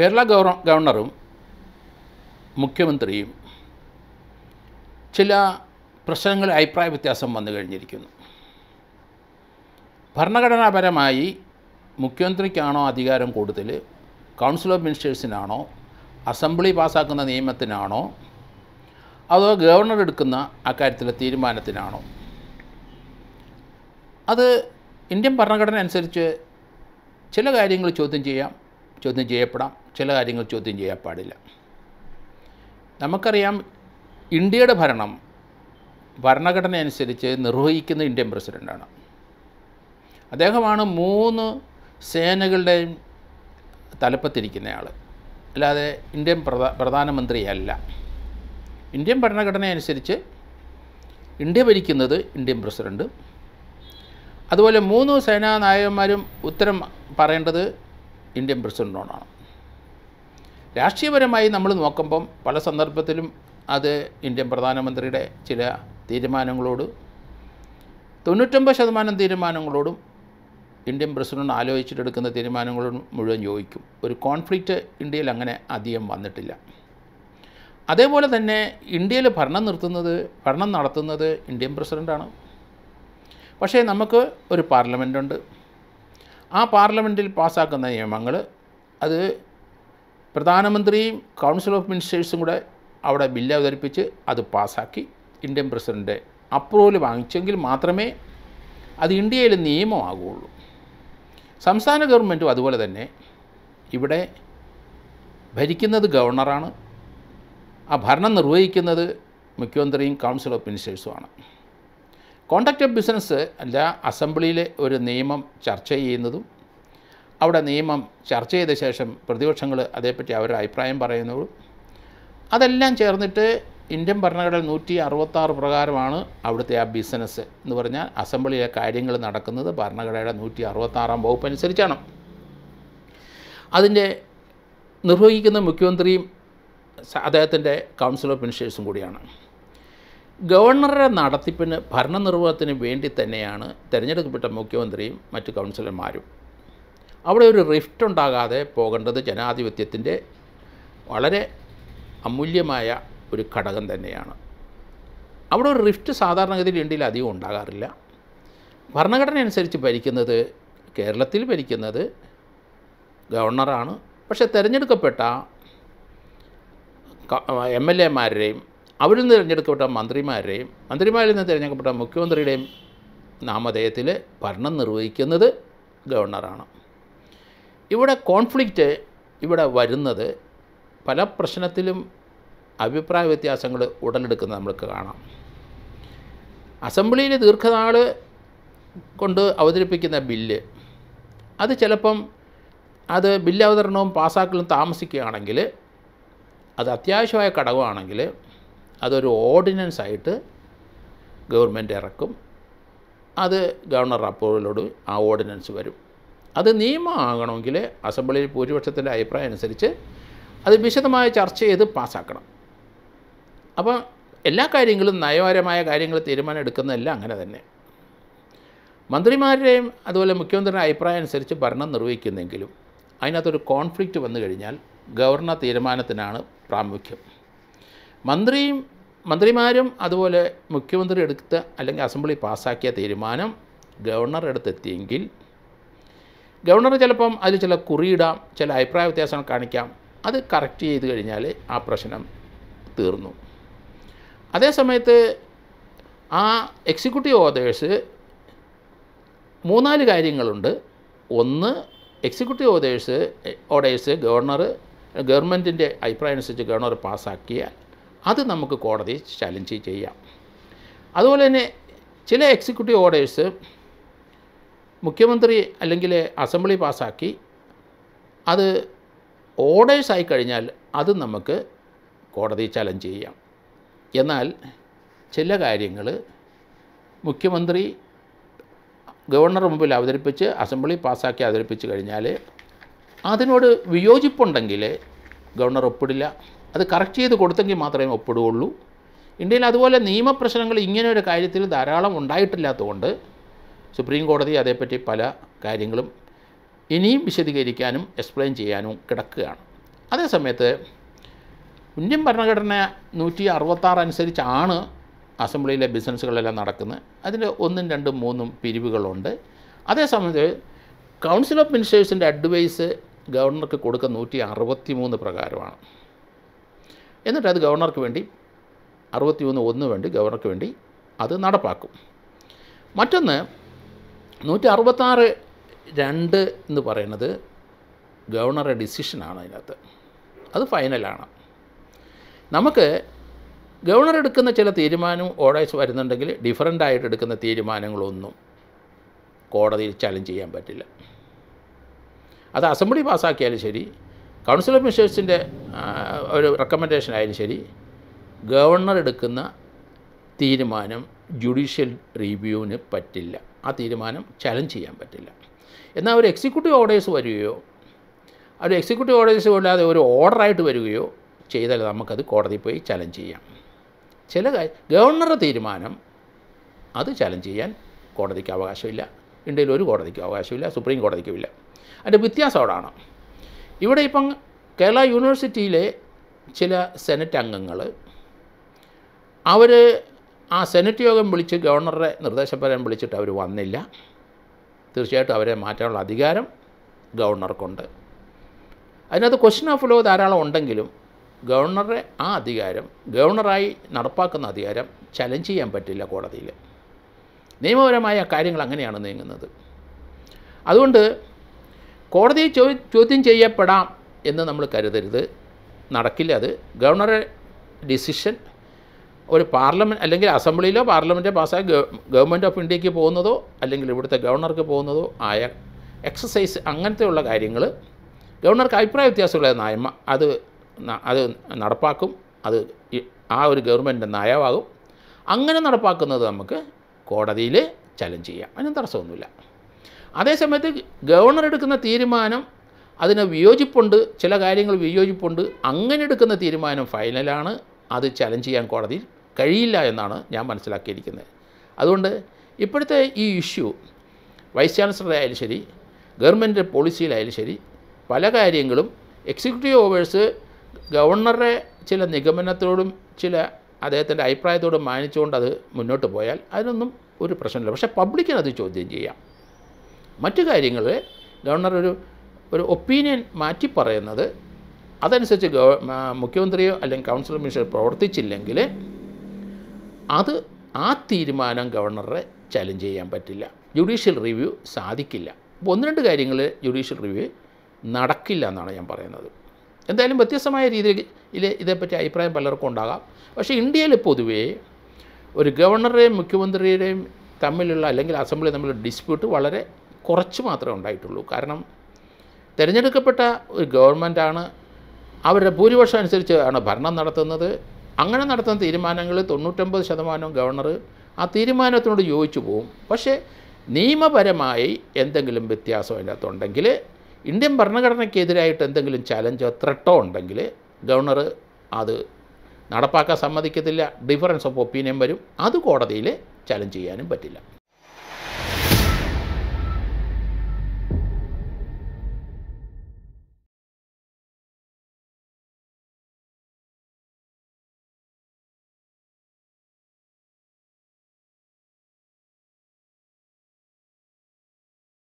കേരള ഗവർണറും മുഖ്യമന്ത്രിയും ചില പ്രശ്നങ്ങളിൽ അഭിപ്രായ വ്യത്യാസം വന്നു കഴിഞ്ഞിരിക്കുന്നു ഭരണഘടനാപരമായി മുഖ്യമന്ത്രിക്കാണോ അധികാരം കൂടുതൽ കൗൺസിൽ ഓഫ് മിനിസ്റ്റേഴ്സിനാണോ അസംബ്ലി പാസ്സാക്കുന്ന നിയമത്തിനാണോ അതോ ഗവർണർ എടുക്കുന്ന അക്കാര്യത്തിലെ തീരുമാനത്തിനാണോ അത് ഇന്ത്യൻ ഭരണഘടന അനുസരിച്ച് ചില കാര്യങ്ങൾ ചോദ്യം ചെയ്യാം ചോദ്യം ചെയ്യപ്പെടാം ചില കാര്യങ്ങൾ ചോദ്യം ചെയ്യാൻ പാടില്ല നമുക്കറിയാം ഇന്ത്യയുടെ ഭരണം ഭരണഘടന അനുസരിച്ച് നിർവഹിക്കുന്ന ഇന്ത്യൻ പ്രസിഡൻ്റാണ് അദ്ദേഹമാണ് മൂന്ന് സേനകളുടെയും തലപ്പത്തിരിക്കുന്നയാൾ അല്ലാതെ ഇന്ത്യൻ പ്രധാ പ്രധാനമന്ത്രിയല്ല ഇന്ത്യൻ ഭരണഘടന അനുസരിച്ച് ഇന്ത്യ ഭരിക്കുന്നത് ഇന്ത്യൻ പ്രസിഡൻ്റ് അതുപോലെ മൂന്ന് സേനാ നായകന്മാരും ഉത്തരം പറയേണ്ടത് ഇന്ത്യൻ പ്രസിഡൻറ്റിനോടാണ് രാഷ്ട്രീയപരമായി നമ്മൾ നോക്കുമ്പം പല സന്ദർഭത്തിലും അത് ഇന്ത്യൻ പ്രധാനമന്ത്രിയുടെ ചില തീരുമാനങ്ങളോട് തൊണ്ണൂറ്റൊമ്പത് ശതമാനം തീരുമാനങ്ങളോടും ഇന്ത്യൻ പ്രസിഡന്റ് ആലോചിച്ചിട്ടെടുക്കുന്ന തീരുമാനങ്ങളോടും മുഴുവൻ യോജിക്കും ഒരു കോൺഫ്ലിക്റ്റ് ഇന്ത്യയിൽ അങ്ങനെ അധികം വന്നിട്ടില്ല അതേപോലെ തന്നെ ഇന്ത്യയിൽ ഭരണം നിർത്തുന്നത് ഭരണം നടത്തുന്നത് ഇന്ത്യൻ പ്രസിഡൻ്റാണ് പക്ഷേ നമുക്ക് ഒരു പാർലമെൻറ്റുണ്ട് ആ പാർലമെൻറ്റിൽ പാസ്സാക്കുന്ന നിയമങ്ങൾ അത് പ്രധാനമന്ത്രിയും കൗൺസിൽ ഓഫ് മിനിസ്റ്റേഴ്സും കൂടെ അവിടെ ബില്ല് അവതരിപ്പിച്ച് അത് പാസ്സാക്കി ഇന്ത്യൻ പ്രസിഡൻ്റ് അപ്രൂവൽ വാങ്ങിച്ചെങ്കിൽ മാത്രമേ അത് ഇന്ത്യയിൽ നിയമമാകുള്ളൂ സംസ്ഥാന ഗവൺമെൻറ്റും അതുപോലെ തന്നെ ഇവിടെ ഭരിക്കുന്നത് ഗവർണറാണ് ആ ഭരണം നിർവഹിക്കുന്നത് മുഖ്യമന്ത്രിയും കൗൺസിൽ ഓഫ് മിനിസ്റ്റേഴ്സുമാണ് കോണ്ടാക്ട് ഓഫ് ബിസിനസ് അല്ല അസംബ്ലിയിലെ ഒരു നിയമം ചർച്ച ചെയ്യുന്നതും അവിടെ നിയമം ചർച്ച ചെയ്ത ശേഷം പ്രതിപക്ഷങ്ങൾ അതേപ്പറ്റി അവരുടെ അഭിപ്രായം പറയുന്നുള്ളൂ അതെല്ലാം ചേർന്നിട്ട് ഇന്ത്യൻ ഭരണഘടന നൂറ്റി അറുപത്താറ് പ്രകാരമാണ് അവിടുത്തെ ആ ബിസിനസ് എന്ന് പറഞ്ഞാൽ അസംബ്ലിയിലെ കാര്യങ്ങൾ നടക്കുന്നത് ഭരണഘടനയുടെ നൂറ്റി അറുപത്താറാം വകുപ്പ് അനുസരിച്ചാണ് അതിൻ്റെ നിർവഹിക്കുന്ന മുഖ്യമന്ത്രിയും അദ്ദേഹത്തിൻ്റെ കൗൺസിൽ ഓഫ് മിനിസ്റ്റേഴ്സും കൂടിയാണ് ഗവർണറുടെ നടത്തിപ്പിന് ഭരണനിർവഹത്തിന് വേണ്ടി തന്നെയാണ് തിരഞ്ഞെടുക്കപ്പെട്ട മുഖ്യമന്ത്രിയും മറ്റ് കൗൺസിലർമാരും അവിടെ ഒരു റിഫ്റ്റ് ഉണ്ടാകാതെ പോകേണ്ടത് ജനാധിപത്യത്തിൻ്റെ വളരെ അമൂല്യമായ ഒരു ഘടകം തന്നെയാണ് അവിടെ ഒരു റിഫ്റ്റ് സാധാരണഗതിയിൽ ഇന്ത്യയിൽ അധികം ഉണ്ടാകാറില്ല ഭരണഘടന അനുസരിച്ച് ഭരിക്കുന്നത് കേരളത്തിൽ ഭരിക്കുന്നത് ഗവർണറാണ് പക്ഷേ തിരഞ്ഞെടുക്കപ്പെട്ട എം എൽ എമാരുടെയും അവരിൽ നിന്ന് തിരഞ്ഞെടുക്കപ്പെട്ട മന്ത്രിമാരുടെയും മന്ത്രിമാരിൽ നിന്ന് തിരഞ്ഞെടുക്കപ്പെട്ട മുഖ്യമന്ത്രിയുടെയും നാമധേയത്തിൽ ഭരണം നിർവഹിക്കുന്നത് ഗവർണറാണ് ഇവിടെ കോൺഫ്ലിക്റ്റ് ഇവിടെ വരുന്നത് പല പ്രശ്നത്തിലും അഭിപ്രായ വ്യത്യാസങ്ങൾ ഉടലെടുക്കുന്നത് നമ്മൾക്ക് കാണാം അസംബ്ലിയിൽ ദീർഘനാൾ കൊണ്ട് അവതരിപ്പിക്കുന്ന ബില്ല് അത് ചിലപ്പം അത് ബില്ല് അവതരണവും പാസ്സാക്കലും താമസിക്കുകയാണെങ്കിൽ അത് അത്യാവശ്യമായ ഘടകമാണെങ്കിൽ അതൊരു ഓർഡിനൻസ് ആയിട്ട് ഗവൺമെൻറ് ഇറക്കും അത് ഗവർണർ അപ്രൂവലോട് ആ ഓർഡിനൻസ് വരും അത് നിയമമാകണമെങ്കിൽ അസംബ്ലിയിൽ ഭൂരിപക്ഷത്തിൻ്റെ അഭിപ്രായം അനുസരിച്ച് അത് വിശദമായ ചർച്ച ചെയ്ത് പാസ്സാക്കണം അപ്പം എല്ലാ കാര്യങ്ങളും നയപരമായ കാര്യങ്ങൾ തീരുമാനം എടുക്കുന്നതെല്ലാം അങ്ങനെ തന്നെ മന്ത്രിമാരുടെയും അതുപോലെ മുഖ്യമന്ത്രിയുടെ അഭിപ്രായം അനുസരിച്ച് ഭരണം നിർവഹിക്കുന്നെങ്കിലും അതിനകത്തൊരു കോൺഫ്ലിക്റ്റ് വന്നു കഴിഞ്ഞാൽ ഗവർണർ തീരുമാനത്തിനാണ് പ്രാമുഖ്യം മന്ത്രിയും മന്ത്രിമാരും അതുപോലെ മുഖ്യമന്ത്രി എടുത്ത അല്ലെങ്കിൽ അസംബ്ലി പാസ്സാക്കിയ തീരുമാനം ഗവർണർ അടുത്തെത്തിയെങ്കിൽ ഗവർണർ ചിലപ്പം അതിൽ ചില കുറിയിടാം ചില അഭിപ്രായ വ്യത്യാസങ്ങൾ കാണിക്കാം അത് കറക്റ്റ് ചെയ്ത് കഴിഞ്ഞാൽ ആ പ്രശ്നം തീർന്നു അതേസമയത്ത് ആ എക്സിക്യൂട്ടീവ് ഓതേഴ്സ് മൂന്നാല് കാര്യങ്ങളുണ്ട് ഒന്ന് എക്സിക്യൂട്ടീവ് ഓതേഴ്സ് ഓർഡേഴ്സ് ഗവർണർ ഗവൺമെൻറ്റിൻ്റെ അഭിപ്രായം അനുസരിച്ച് ഗവർണർ പാസ്സാക്കിയാൽ അത് നമുക്ക് കോടതി ചലഞ്ച് ചെയ്യാം അതുപോലെ തന്നെ ചില എക്സിക്യൂട്ടീവ് ഓർഡേഴ്സ് മുഖ്യമന്ത്രി അല്ലെങ്കിൽ അസംബ്ലി പാസ്സാക്കി അത് ആയി കഴിഞ്ഞാൽ അത് നമുക്ക് കോടതി ചലഞ്ച് ചെയ്യാം എന്നാൽ ചില കാര്യങ്ങൾ മുഖ്യമന്ത്രി ഗവർണർ മുമ്പിൽ അവതരിപ്പിച്ച് അസംബ്ലി പാസ്സാക്കി അവതരിപ്പിച്ച് കഴിഞ്ഞാൽ അതിനോട് വിയോജിപ്പുണ്ടെങ്കിൽ ഗവർണർ ഒപ്പിടില്ല അത് കറക്റ്റ് ചെയ്ത് കൊടുത്തെങ്കിൽ മാത്രമേ ഒപ്പിടുകയുള്ളൂ ഇന്ത്യയിൽ അതുപോലെ നിയമപ്രശ്നങ്ങൾ ഇങ്ങനെ ഒരു കാര്യത്തിൽ ധാരാളം ഉണ്ടായിട്ടില്ലാത്തതുകൊണ്ട് സുപ്രീം കോടതി അതേപ്പറ്റി പല കാര്യങ്ങളും ഇനിയും വിശദീകരിക്കാനും എക്സ്പ്ലെയിൻ ചെയ്യാനും കിടക്കുകയാണ് അതേസമയത്ത് ഇന്ത്യൻ ഭരണഘടന നൂറ്റി അറുപത്താറ് അനുസരിച്ചാണ് അസംബ്ലിയിലെ ബിസിനസ്സുകളെല്ലാം നടക്കുന്നത് അതിൽ ഒന്നും രണ്ടും മൂന്നും പിരിവുകളുണ്ട് അതേസമയത്ത് കൗൺസിൽ ഓഫ് മിനിസ്റ്റേഴ്സിൻ്റെ അഡ്വൈസ് ഗവർണർക്ക് കൊടുക്കുന്ന നൂറ്റി അറുപത്തി മൂന്ന് പ്രകാരമാണ് എന്നിട്ട് അത് ഗവർണർക്ക് വേണ്ടി അറുപത്തി മൂന്ന് ഒന്ന് വേണ്ടി ഗവർണർക്ക് വേണ്ടി അത് നടപ്പാക്കും മറ്റൊന്ന് നൂറ്റി അറുപത്താറ് രണ്ട് എന്ന് പറയുന്നത് ഗവർണറെ ഡിസിഷനാണ് അതിനകത്ത് അത് ഫൈനലാണ് നമുക്ക് ഗവർണർ എടുക്കുന്ന ചില തീരുമാനവും ഓർഡേഴ്സ് വരുന്നുണ്ടെങ്കിൽ ഡിഫറൻ്റ് ആയിട്ട് എടുക്കുന്ന തീരുമാനങ്ങളൊന്നും കോടതിയിൽ ചലഞ്ച് ചെയ്യാൻ പറ്റില്ല അത് അസംബ്ലി പാസ്സാക്കിയാലും ശരി കൗൺസിൽ ഓഫ് മിനിസ്റ്റേഴ്സിൻ്റെ ഒരു റെക്കമെൻഡേഷൻ ആയാലും ശരി ഗവർണർ എടുക്കുന്ന തീരുമാനം ജുഡീഷ്യൽ റിവ്യൂവിന് പറ്റില്ല ആ തീരുമാനം ചലഞ്ച് ചെയ്യാൻ പറ്റില്ല എന്നാൽ ഒരു എക്സിക്യൂട്ടീവ് ഓർഡേഴ്സ് വരികയോ ഒരു എക്സിക്യൂട്ടീവ് ഓർഡേഴ്സ് ഇല്ലാതെ ഒരു ഓർഡറായിട്ട് വരികയോ ചെയ്താൽ നമുക്കത് കോടതിയിൽ പോയി ചലഞ്ച് ചെയ്യാം ചില ഗവർണറുടെ തീരുമാനം അത് ചലഞ്ച് ചെയ്യാൻ കോടതിക്ക് അവകാശമില്ല ഇന്ത്യയിൽ ഒരു കോടതിക്കും അവകാശമില്ല സുപ്രീം ഇല്ല അതിൻ്റെ വ്യത്യാസം അവിടാണ് ഇവിടെ ഇപ്പം കേരള യൂണിവേഴ്സിറ്റിയിലെ ചില സെനറ്റ് അംഗങ്ങൾ അവർ ആ സെനറ്റ് യോഗം വിളിച്ച് ഗവർണറുടെ നിർദ്ദേശപരം വിളിച്ചിട്ട് അവർ വന്നില്ല തീർച്ചയായിട്ടും അവരെ മാറ്റാനുള്ള അധികാരം ഗവർണർക്കുണ്ട് അതിനകത്ത് ക്വസ്റ്റ്യൻ ഓഫ് ലോ ധാരാളം ഉണ്ടെങ്കിലും ഗവർണറുടെ ആ അധികാരം ഗവർണറായി നടപ്പാക്കുന്ന അധികാരം ചലഞ്ച് ചെയ്യാൻ പറ്റില്ല കോടതിയിൽ നിയമപരമായ കാര്യങ്ങൾ അങ്ങനെയാണ് നീങ്ങുന്നത് അതുകൊണ്ട് കോടതി ചോദ്യം ചെയ്യപ്പെടാം എന്ന് നമ്മൾ കരുതരുത് നടക്കില്ല അത് ഗവർണറെ ഡിസിഷൻ ഒരു പാർലമെൻറ്റ് അല്ലെങ്കിൽ അസംബ്ലിയിലോ പാർലമെൻറ്റ് പാസ്സായ ഗവൺമെൻറ് ഓഫ് ഇന്ത്യക്ക് പോകുന്നതോ അല്ലെങ്കിൽ ഇവിടുത്തെ ഗവർണർക്ക് പോകുന്നതോ ആയ എക്സസൈസ് അങ്ങനത്തെയുള്ള കാര്യങ്ങൾ ഗവർണർക്ക് അഭിപ്രായ വ്യത്യാസമുള്ള നയമ അത് അത് നടപ്പാക്കും അത് ആ ഒരു ഗവൺമെൻറ്റിൻ്റെ നയമാകും അങ്ങനെ നടപ്പാക്കുന്നത് നമുക്ക് കോടതിയിൽ ചലഞ്ച് ചെയ്യാം അതിന് തടസ്സമൊന്നുമില്ല അതേസമയത്ത് ഗവർണർ എടുക്കുന്ന തീരുമാനം അതിന് വിയോജിപ്പുണ്ട് ചില കാര്യങ്ങൾ വിയോജിപ്പുണ്ട് അങ്ങനെ എടുക്കുന്ന തീരുമാനം ഫൈനലാണ് അത് ചലഞ്ച് ചെയ്യാൻ കോടതിയിൽ കഴിയില്ല എന്നാണ് ഞാൻ മനസ്സിലാക്കിയിരിക്കുന്നത് അതുകൊണ്ട് ഇപ്പോഴത്തെ ഈ ഇഷ്യൂ വൈസ് ചാൻസലറായാലും ശരി ഗവൺമെൻറ് പോളിസിയിലായാലും ശരി പല കാര്യങ്ങളും എക്സിക്യൂട്ടീവ് ഓവേഴ്സ് ഗവർണറെ ചില നിഗമനത്തോടും ചില അദ്ദേഹത്തിൻ്റെ അഭിപ്രായത്തോടും മാനിച്ചുകൊണ്ട് അത് മുന്നോട്ട് പോയാൽ അതിനൊന്നും ഒരു പ്രശ്നമില്ല പക്ഷേ പബ്ലിക്കിനത് അത് ചോദ്യം ചെയ്യാം മറ്റു കാര്യങ്ങൾ ഗവർണർ ഒരു ഒരു ഒപ്പീനിയൻ മാറ്റി പറയുന്നത് അതനുസരിച്ച് ഗവ മുഖ്യമന്ത്രിയോ അല്ലെങ്കിൽ കൗൺസിൽ മിനിസ്റ്റർ പ്രവർത്തിച്ചില്ലെങ്കിൽ അത് ആ തീരുമാനം ഗവർണറെ ചലഞ്ച് ചെയ്യാൻ പറ്റില്ല ജുഡീഷ്യൽ റിവ്യൂ സാധിക്കില്ല ഒന്ന് രണ്ട് കാര്യങ്ങൾ ജുഡീഷ്യൽ റിവ്യൂ നടക്കില്ല എന്നാണ് ഞാൻ പറയുന്നത് എന്തായാലും വ്യത്യസ്തമായ രീതിയിൽ ഇതേപ്പറ്റി അഭിപ്രായം പലർക്കും ഉണ്ടാകാം പക്ഷേ ഇന്ത്യയിൽ പൊതുവേ ഒരു ഗവർണറേയും മുഖ്യമന്ത്രിയുടെയും തമ്മിലുള്ള അല്ലെങ്കിൽ അസംബ്ലി തമ്മിലുള്ള ഡിസ്പ്യൂട്ട് വളരെ കുറച്ച് മാത്രമേ ഉണ്ടായിട്ടുള്ളൂ കാരണം തിരഞ്ഞെടുക്കപ്പെട്ട ഒരു ഗവൺമെൻറ്റാണ് അവരുടെ ഭൂരിപക്ഷം അനുസരിച്ച് ആണ് ഭരണം നടത്തുന്നത് അങ്ങനെ നടത്തുന്ന തീരുമാനങ്ങൾ തൊണ്ണൂറ്റൊമ്പത് ശതമാനവും ഗവർണർ ആ തീരുമാനത്തിനോട് യോജിച്ചു പോകും പക്ഷേ നിയമപരമായി എന്തെങ്കിലും വ്യത്യാസം അതിനകത്തുണ്ടെങ്കിൽ ഇന്ത്യൻ ഭരണഘടനയ്ക്കെതിരായിട്ട് എന്തെങ്കിലും ചലഞ്ചോ ത്രട്ടോ ഉണ്ടെങ്കിൽ ഗവർണർ അത് നടപ്പാക്കാൻ സമ്മതിക്കത്തില്ല ഡിഫറൻസ് ഓഫ് ഒപ്പീനിയൻ വരും അത് കോടതിയിൽ ചലഞ്ച് ചെയ്യാനും പറ്റില്ല